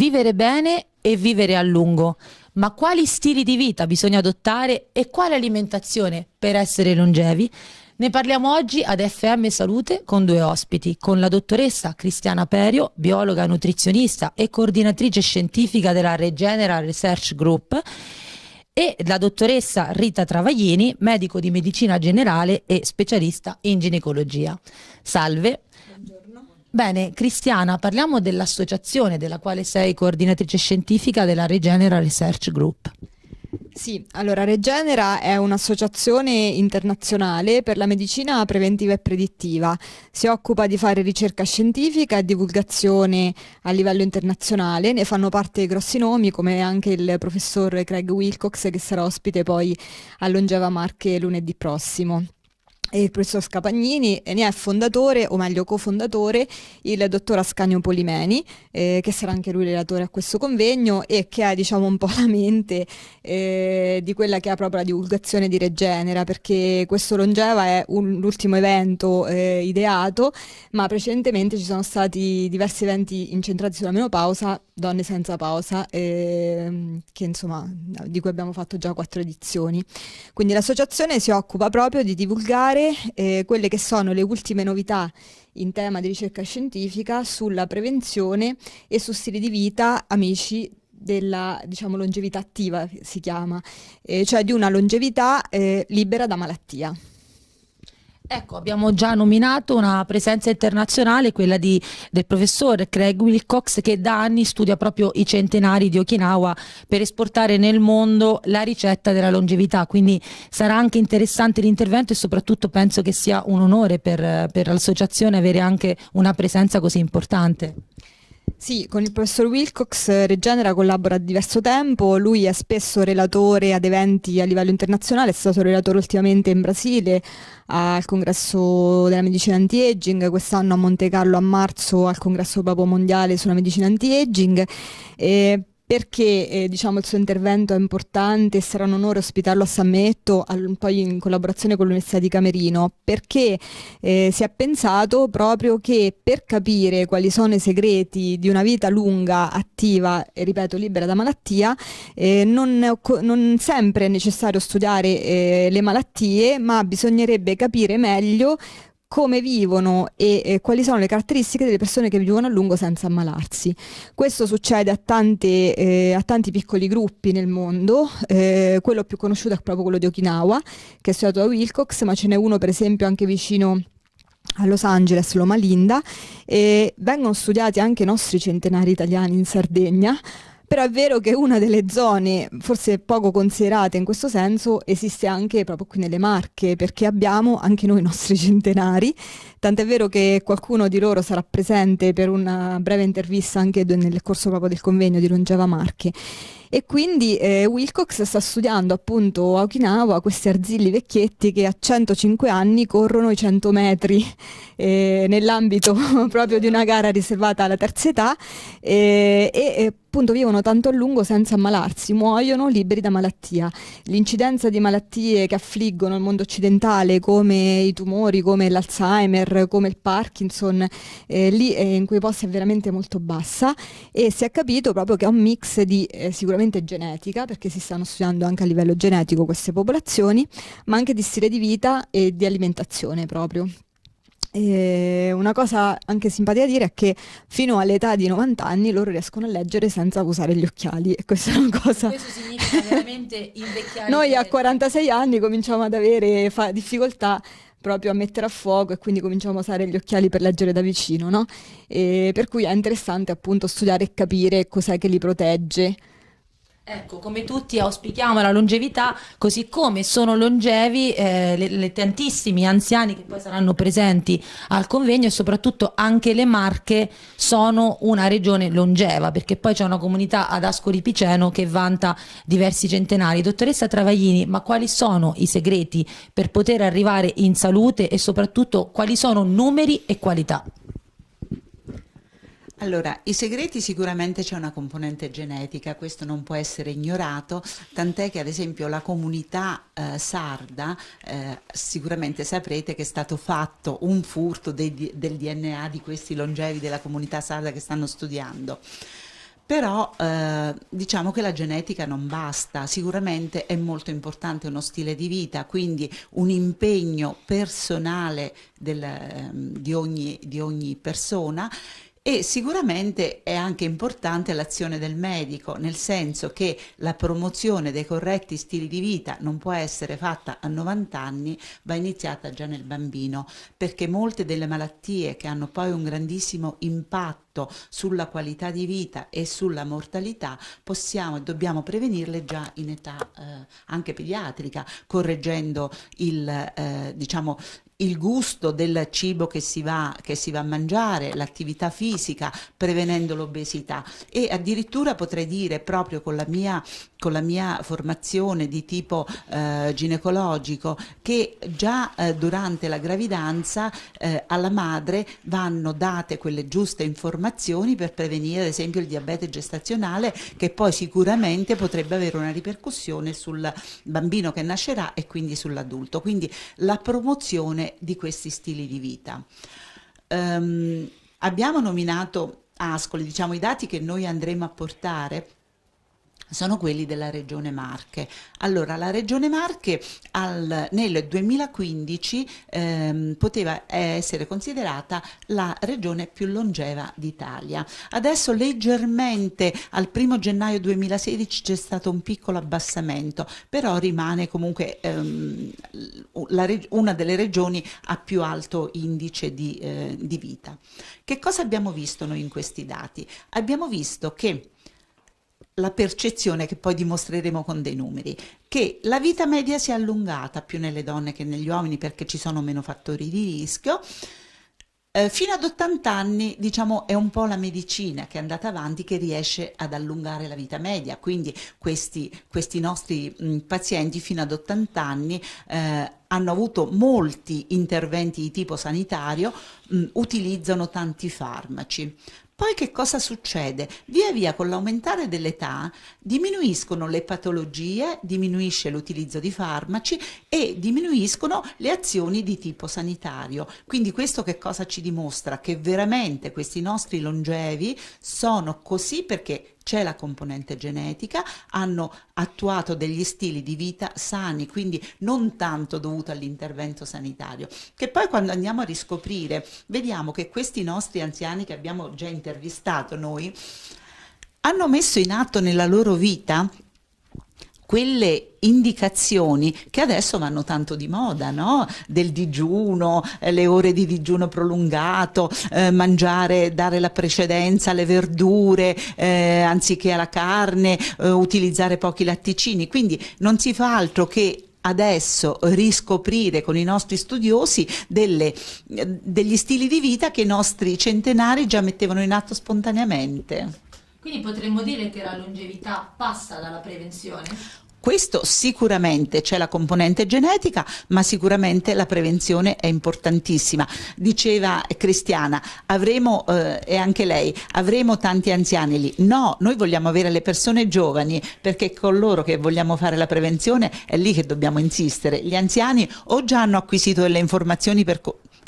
vivere bene e vivere a lungo. Ma quali stili di vita bisogna adottare e quale alimentazione per essere longevi? Ne parliamo oggi ad FM Salute con due ospiti, con la dottoressa Cristiana Perio, biologa nutrizionista e coordinatrice scientifica della Regenera Research Group e la dottoressa Rita Travaglini, medico di medicina generale e specialista in ginecologia. Salve, Bene, Cristiana, parliamo dell'associazione della quale sei coordinatrice scientifica della Regenera Research Group. Sì, allora Regenera è un'associazione internazionale per la medicina preventiva e predittiva. Si occupa di fare ricerca scientifica e divulgazione a livello internazionale. Ne fanno parte grossi nomi come anche il professor Craig Wilcox che sarà ospite poi a Longeva Marche lunedì prossimo e il professor Scapagnini e ne è fondatore, o meglio cofondatore, il dottor Ascanio Polimeni, eh, che sarà anche lui relatore a questo convegno e che è diciamo un po' la mente eh, di quella che è proprio la divulgazione di Regenera, perché questo Longeva è un, l'ultimo evento eh, ideato, ma precedentemente ci sono stati diversi eventi incentrati sulla menopausa, donne senza pausa, ehm, che, insomma, di cui abbiamo fatto già quattro edizioni. Quindi l'associazione si occupa proprio di divulgare illustrare eh, quelle che sono le ultime novità in tema di ricerca scientifica sulla prevenzione e su stili di vita amici della diciamo, longevità attiva, si chiama, eh, cioè di una longevità eh, libera da malattia. Ecco, abbiamo già nominato una presenza internazionale, quella di, del professor Craig Wilcox, che da anni studia proprio i centenari di Okinawa per esportare nel mondo la ricetta della longevità. Quindi sarà anche interessante l'intervento e soprattutto penso che sia un onore per, per l'associazione avere anche una presenza così importante. Sì, con il professor Wilcox eh, Regenera collabora a diverso tempo, lui è spesso relatore ad eventi a livello internazionale, è stato relatore ultimamente in Brasile al congresso della medicina anti-aging, quest'anno a Monte Carlo a marzo al congresso proprio mondiale sulla medicina anti-aging. E perché eh, diciamo, il suo intervento è importante, sarà un onore ospitarlo a Sammetto, al, poi in collaborazione con l'Università di Camerino, perché eh, si è pensato proprio che per capire quali sono i segreti di una vita lunga, attiva e ripeto libera da malattia, eh, non, non, sempre è necessario studiare eh, le malattie, ma bisognerebbe capire meglio come vivono e eh, quali sono le caratteristiche delle persone che vivono a lungo senza ammalarsi. Questo succede a, tante, eh, a tanti piccoli gruppi nel mondo, eh, quello più conosciuto è proprio quello di Okinawa, che è studiato da Wilcox, ma ce n'è uno per esempio anche vicino a Los Angeles, Loma Linda, e vengono studiati anche i nostri centenari italiani in Sardegna, però è vero che una delle zone forse poco considerate in questo senso esiste anche proprio qui nelle Marche, perché abbiamo anche noi i nostri centenari, tant'è vero che qualcuno di loro sarà presente per una breve intervista anche nel corso proprio del convegno di Longeva Marche. E quindi eh, Wilcox sta studiando appunto a Okinawa questi arzilli vecchietti che a 105 anni corrono i 100 metri eh, nell'ambito proprio di una gara riservata alla terza età eh, e eh, appunto vivono tanto a lungo senza ammalarsi, muoiono liberi da malattia. L'incidenza di malattie che affliggono il mondo occidentale come i tumori, come l'Alzheimer, come il Parkinson, eh, lì eh, in quei posti è veramente molto bassa e si è capito proprio che è un mix di sicuramente sicuramente genetica, perché si stanno studiando anche a livello genetico queste popolazioni, ma anche di stile di vita e di alimentazione proprio. E una cosa anche simpatica a dire è che fino all'età di 90 anni loro riescono a leggere senza usare gli occhiali e questa è una cosa... Questo significa veramente invecchiare. Noi a 46 anni cominciamo ad avere difficoltà proprio a mettere a fuoco e quindi cominciamo a usare gli occhiali per leggere da vicino, no? per cui è interessante appunto studiare e capire cos'è che li protegge. Ecco, come tutti auspichiamo la longevità, così come sono longevi eh, le, le, tantissimi anziani che poi saranno presenti al convegno e soprattutto anche le Marche sono una regione longeva, perché poi c'è una comunità ad Ascoli Piceno che vanta diversi centenari. Dottoressa Travaglini, ma quali sono i segreti per poter arrivare in salute e soprattutto quali sono numeri e qualità? Allora, i segreti sicuramente c'è una componente genetica, questo non può essere ignorato, tant'è che ad esempio la comunità eh, sarda eh, sicuramente saprete che è stato fatto un furto dei, del DNA di questi longevi della comunità sarda che stanno studiando però eh, diciamo che la genetica non basta, sicuramente è molto importante uno stile di vita, quindi un impegno personale del, ehm, di, ogni, di ogni persona e sicuramente è anche importante l'azione del medico, nel senso che la promozione dei corretti stili di vita non può essere fatta a 90 anni, va iniziata già nel bambino, perché molte delle malattie che hanno poi un grandissimo impatto sulla qualità di vita e sulla mortalità possiamo e dobbiamo prevenirle già in età eh, anche pediatrica correggendo il, eh, diciamo, il gusto del cibo che si va, che si va a mangiare, l'attività fisica, prevenendo l'obesità e addirittura potrei dire proprio con la mia con la mia formazione di tipo eh, ginecologico che già eh, durante la gravidanza eh, alla madre vanno date quelle giuste informazioni per prevenire ad esempio il diabete gestazionale che poi sicuramente potrebbe avere una ripercussione sul bambino che nascerà e quindi sull'adulto, quindi la promozione di questi stili di vita. Um, abbiamo nominato Ascoli, diciamo i dati che noi andremo a portare sono quelli della Regione Marche. Allora, la Regione Marche al, nel 2015 ehm, poteva eh, essere considerata la regione più longeva d'Italia. Adesso leggermente al 1 gennaio 2016 c'è stato un piccolo abbassamento, però rimane comunque ehm, una delle regioni a più alto indice di, eh, di vita. Che cosa abbiamo visto noi in questi dati? Abbiamo visto che la percezione che poi dimostreremo con dei numeri, che la vita media si è allungata più nelle donne che negli uomini perché ci sono meno fattori di rischio. Eh, fino ad 80 anni, diciamo, è un po' la medicina che è andata avanti che riesce ad allungare la vita media, quindi questi, questi nostri mh, mm, pazienti fino ad 80 anni eh, hanno avuto molti interventi di tipo sanitario, mh, mm, utilizzano tanti farmaci. Poi che cosa succede? Via via con l'aumentare dell'età diminuiscono le patologie, diminuisce l'utilizzo di farmaci e diminuiscono le azioni di tipo sanitario. Quindi questo che cosa ci dimostra? Che veramente questi nostri longevi sono così perché c'è la componente genetica, hanno attuato degli stili di vita sani, quindi non tanto dovuto all'intervento sanitario, che poi quando andiamo a riscoprire vediamo che questi nostri anziani che abbiamo già intervistato noi hanno messo in atto nella loro vita quelle indicazioni che adesso vanno tanto di moda, no? del digiuno, eh, le ore di digiuno prolungato, eh, mangiare, dare la precedenza alle verdure eh, anziché alla carne, eh, utilizzare pochi latticini, quindi non si fa altro che adesso riscoprire con i nostri studiosi delle, eh, degli stili di vita che i nostri centenari già mettevano in atto spontaneamente. Quindi potremmo dire che la longevità passa dalla prevenzione? Questo sicuramente c'è la componente genetica, ma sicuramente la prevenzione è importantissima. Diceva Cristiana, avremo, eh, e anche lei, avremo tanti anziani lì. No, noi vogliamo avere le persone giovani perché con loro che vogliamo fare la prevenzione è lì che dobbiamo insistere. Gli anziani o già hanno acquisito delle informazioni per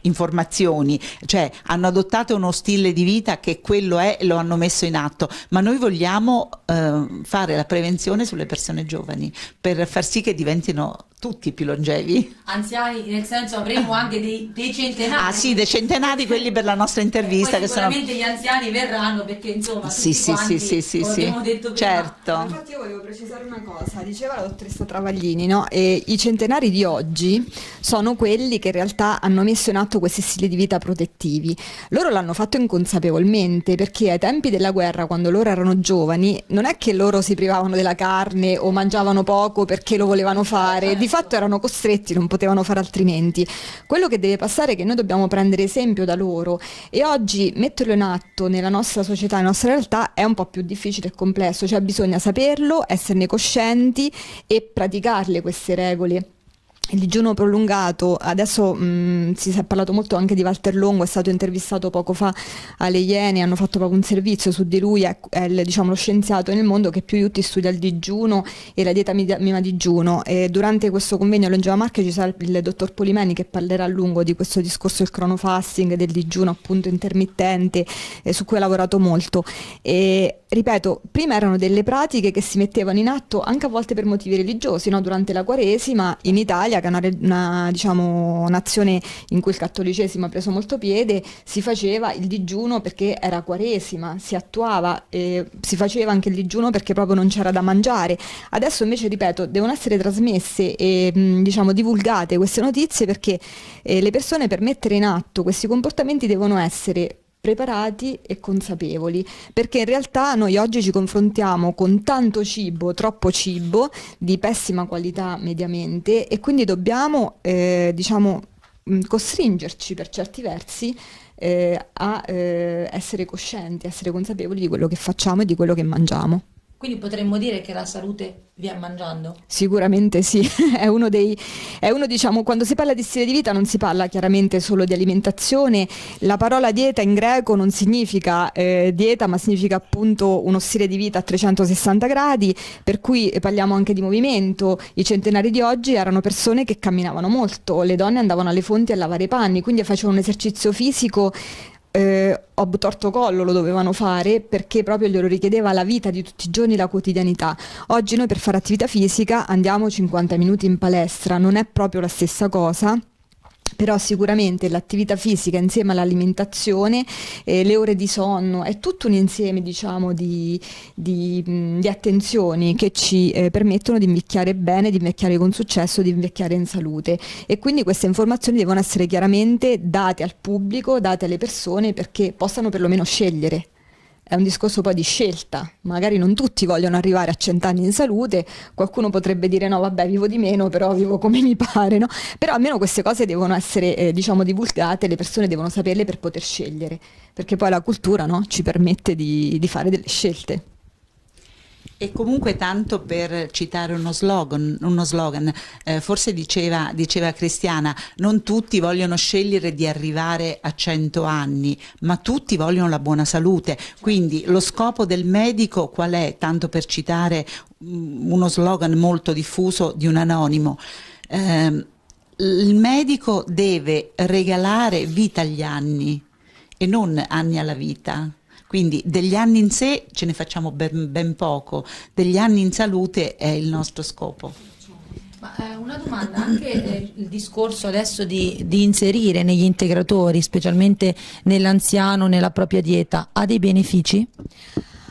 informazioni, cioè hanno adottato uno stile di vita che quello è e lo hanno messo in atto, ma noi vogliamo eh, fare la prevenzione sulle persone giovani per far sì che diventino tutti più longevi. Anziani, nel senso avremo ah. anche dei, dei, centenari. Ah sì, dei centenari, quelli per la nostra intervista. Eh, poi sicuramente sono... gli anziani verranno perché insomma sì, sì, sì, sì, sì, sì. detto certo. prima. Infatti io volevo precisare una cosa, diceva la dottoressa Travaglini, no? E I centenari di oggi sono quelli che in realtà hanno messo in atto questi stili di vita protettivi. Loro l'hanno fatto inconsapevolmente perché ai tempi della guerra, quando loro erano giovani, non è che loro si privavano della carne o mangiavano poco perché lo volevano fare, eh fatto erano costretti, non potevano fare altrimenti. Quello che deve passare è che noi dobbiamo prendere esempio da loro e oggi metterlo in atto nella nostra società, nella nostra realtà è un po' più difficile e complesso, cioè bisogna saperlo, esserne coscienti e praticarle queste regole il digiuno prolungato, adesso mh, mm, si è parlato molto anche di Walter Longo, è stato intervistato poco fa alle Iene, hanno fatto proprio un servizio su di lui, è, è il, diciamo, lo scienziato nel mondo che più aiuti studia il digiuno e la dieta minima digiuno. E durante questo convegno all'Angela Marche ci sarà il, il dottor Polimeni che parlerà a lungo di questo discorso del cronofasting, del digiuno appunto intermittente, eh, su cui ha lavorato molto. E, ripeto, prima erano delle pratiche che si mettevano in atto anche a volte per motivi religiosi, no? durante la Quaresima in Italia, che è una, una diciamo, nazione in cui il cattolicesimo ha preso molto piede, si faceva il digiuno perché era Quaresima, si attuava, eh, si faceva anche il digiuno perché proprio non c'era da mangiare. Adesso invece, ripeto, devono essere trasmesse e diciamo, divulgate queste notizie perché eh, le persone per mettere in atto questi comportamenti devono essere preparati e consapevoli, perché in realtà noi oggi ci confrontiamo con tanto cibo, troppo cibo, di pessima qualità mediamente e quindi dobbiamo, eh, diciamo, mm, costringerci per certi versi eh, a eh, essere coscienti, essere consapevoli di quello che facciamo e di quello che mangiamo. Quindi potremmo dire che la salute via mangiando? Sicuramente sì, è uno dei, è uno diciamo, quando si parla di stile di vita non si parla chiaramente solo di alimentazione, la parola dieta in greco non significa eh, dieta ma significa appunto uno stile di vita a 360 gradi, per cui parliamo anche di movimento, i centenari di oggi erano persone che camminavano molto, le donne andavano alle fonti a lavare i panni, quindi facevano un esercizio fisico eh, ob torto collo lo dovevano fare perché proprio glielo richiedeva la vita di tutti i giorni, la quotidianità. Oggi noi per fare attività fisica andiamo 50 minuti in palestra, non è proprio la stessa cosa però sicuramente l'attività fisica insieme all'alimentazione, eh, le ore di sonno, è tutto un insieme diciamo, di, di, di, attenzioni che ci eh, permettono di invecchiare bene, di invecchiare con successo, di invecchiare in salute e quindi queste informazioni devono essere chiaramente date al pubblico, date alle persone perché possano perlomeno scegliere è un discorso poi di scelta, magari non tutti vogliono arrivare a cent'anni in salute, qualcuno potrebbe dire no vabbè vivo di meno però vivo come mi pare, no? però almeno queste cose devono essere eh, diciamo divulgate, le persone devono saperle per poter scegliere, perché poi la cultura no, ci permette di, di fare delle scelte. E comunque tanto per citare uno slogan, uno slogan eh, forse diceva, diceva, Cristiana, non tutti vogliono scegliere di arrivare a 100 anni, ma tutti vogliono la buona salute. Quindi lo scopo del medico qual è? Tanto per citare mh, mm, uno slogan molto diffuso di un anonimo. Eh, il medico deve regalare vita agli anni e non anni alla vita. Quindi degli anni in sé ce ne facciamo ben, ben poco, degli anni in salute è il nostro scopo. Ma, eh, una domanda, anche eh, il discorso adesso di, di, inserire negli integratori, specialmente nell'anziano, nella propria dieta, ha dei benefici?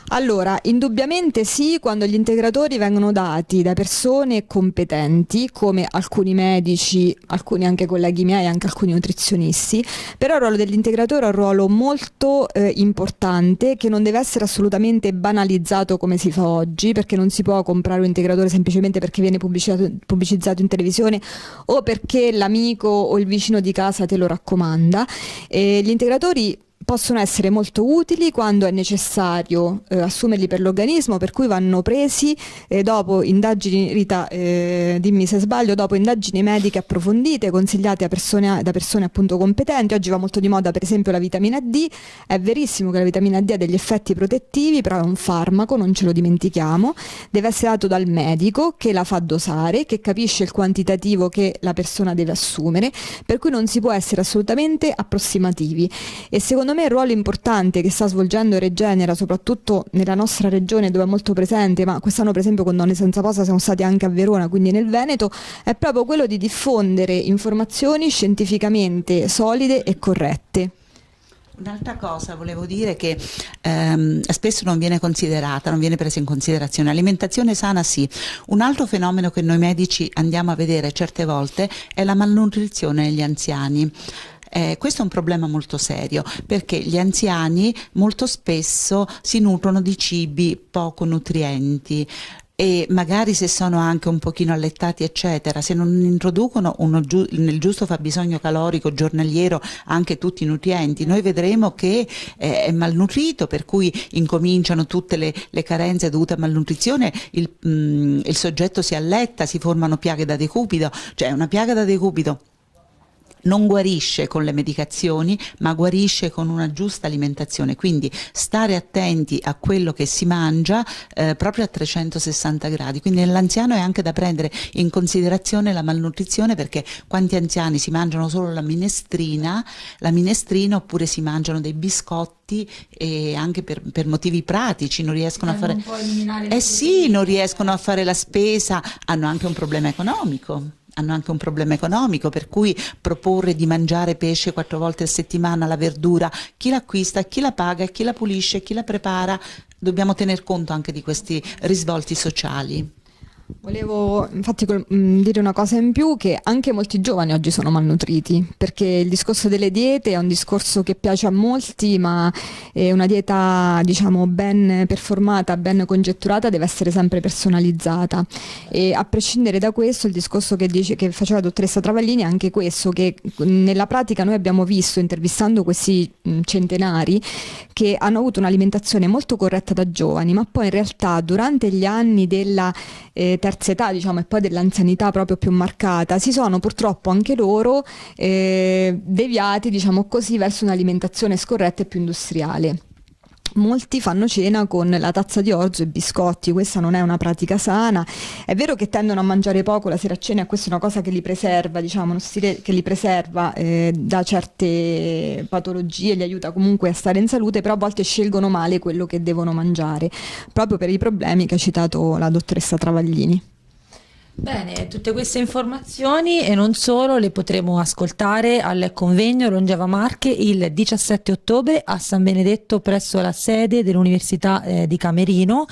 Allora, indubbiamente sì, quando gli integratori vengono dati da persone competenti, come alcuni medici, alcuni anche colleghi miei, anche alcuni nutrizionisti, però il ruolo dell'integratore è un ruolo molto eh, importante che non deve essere assolutamente banalizzato come si fa oggi, perché non si può comprare un integratore semplicemente perché viene pubblicizzato in televisione o perché l'amico o il vicino di casa te lo raccomanda. E gli integratori possono essere molto utili quando è necessario eh, assumerli per l'organismo, per cui vanno presi eh, dopo indagini, Rita, eh, dimmi se sbaglio, dopo indagini mediche approfondite, consigliate persone, da persone appunto competenti. Oggi va molto di moda per esempio la vitamina D, è verissimo che la vitamina D ha degli effetti protettivi, però è un farmaco, non ce lo dimentichiamo, deve essere dato dal medico che la fa dosare, che capisce il quantitativo che la persona deve assumere, per cui non si può essere assolutamente approssimativi. E secondo secondo me il ruolo importante che sta svolgendo Regenera, soprattutto nella nostra regione dove è molto presente, ma quest'anno per esempio con Donne Senza Posa siamo stati anche a Verona, quindi nel Veneto, è proprio quello di diffondere informazioni scientificamente solide e corrette. Un'altra cosa volevo dire che ehm, spesso non viene considerata, non viene presa in considerazione. Alimentazione sana sì. Un altro fenomeno che noi medici andiamo a vedere certe volte è la malnutrizione negli anziani. Eh, questo è un problema molto serio perché gli anziani molto spesso si nutrono di cibi poco nutrienti e magari se sono anche un pochino allettati eccetera, se non introducono giu nel giusto fabbisogno calorico giornaliero anche tutti i nutrienti, noi vedremo che eh, è malnutrito per cui incominciano tutte le, le carenze dovute a malnutrizione, il, mh, mm, il soggetto si alletta, si formano piaghe da decupido, cioè una piaga da decupido non guarisce con le medicazioni ma guarisce con una giusta alimentazione quindi stare attenti a quello che si mangia eh, proprio a 360 gradi quindi nell'anziano è anche da prendere in considerazione la malnutrizione perché quanti anziani si mangiano solo la minestrina la minestrina oppure si mangiano dei biscotti e anche per, per, motivi pratici non riescono Stanno a fare eh sì, non riescono a fare la spesa hanno anche un problema economico hanno anche un problema economico, per cui proporre di mangiare pesce quattro volte a settimana, la verdura, chi l'acquista, chi la paga, chi la pulisce, chi la prepara, dobbiamo tener conto anche di questi risvolti sociali. Volevo infatti mm, dire una cosa in più che anche molti giovani oggi sono malnutriti perché il discorso delle diete è un discorso che piace a molti ma è una dieta diciamo ben performata, ben congetturata deve essere sempre personalizzata e a prescindere da questo il discorso che, dice, che faceva la dottoressa Travallini è anche questo che mm, nella pratica noi abbiamo visto intervistando questi mm, centenari che hanno avuto un'alimentazione molto corretta da giovani ma poi in realtà durante gli anni della eh, terza età diciamo, e poi dell'anzianità proprio più marcata si sono purtroppo anche loro eh, deviati diciamo così, verso un'alimentazione scorretta e più industriale. Molti fanno cena con la tazza di orzo e biscotti, questa non è una pratica sana. È vero che tendono a mangiare poco la sera a cena e questa è una cosa che li preserva, diciamo, uno stile che li preserva eh, da certe patologie, li aiuta comunque a stare in salute, però a volte scelgono male quello che devono mangiare, proprio per i problemi che ha citato la dottoressa Travaglini. Bene, tutte queste informazioni e non solo le potremo ascoltare al convegno Longeva Marche il 17 ottobre a San Benedetto presso la sede dell'Università eh, di Camerino.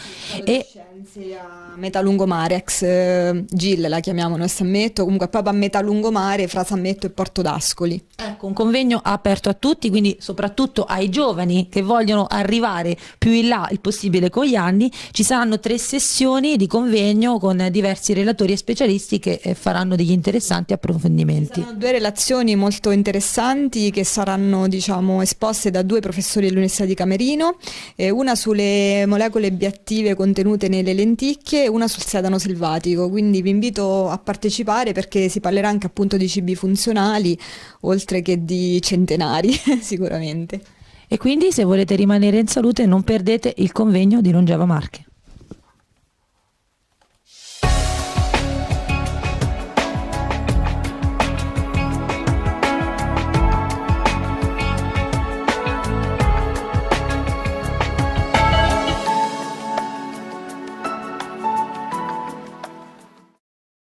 E pensi a metà lungomare, ex eh, Gil la chiamiamo noi Sammetto, comunque proprio a metà lungomare fra Sammetto e Porto d'Ascoli. Ecco, un convegno aperto a tutti, quindi soprattutto ai giovani che vogliono arrivare più in là il possibile con gli anni. Ci saranno tre sessioni di convegno con diversi relatori e specialisti che eh, faranno degli interessanti approfondimenti. Ci saranno due relazioni molto interessanti che saranno diciamo, esposte da due professori dell'Università di Camerino, eh, una sulle molecole biattive contenute nelle delle lenticchie e una sul sedano selvatico, quindi vi invito a partecipare perché si parlerà anche appunto di cibi funzionali, oltre che di centenari sicuramente. E quindi se volete rimanere in salute non perdete il convegno di Longeva Marche.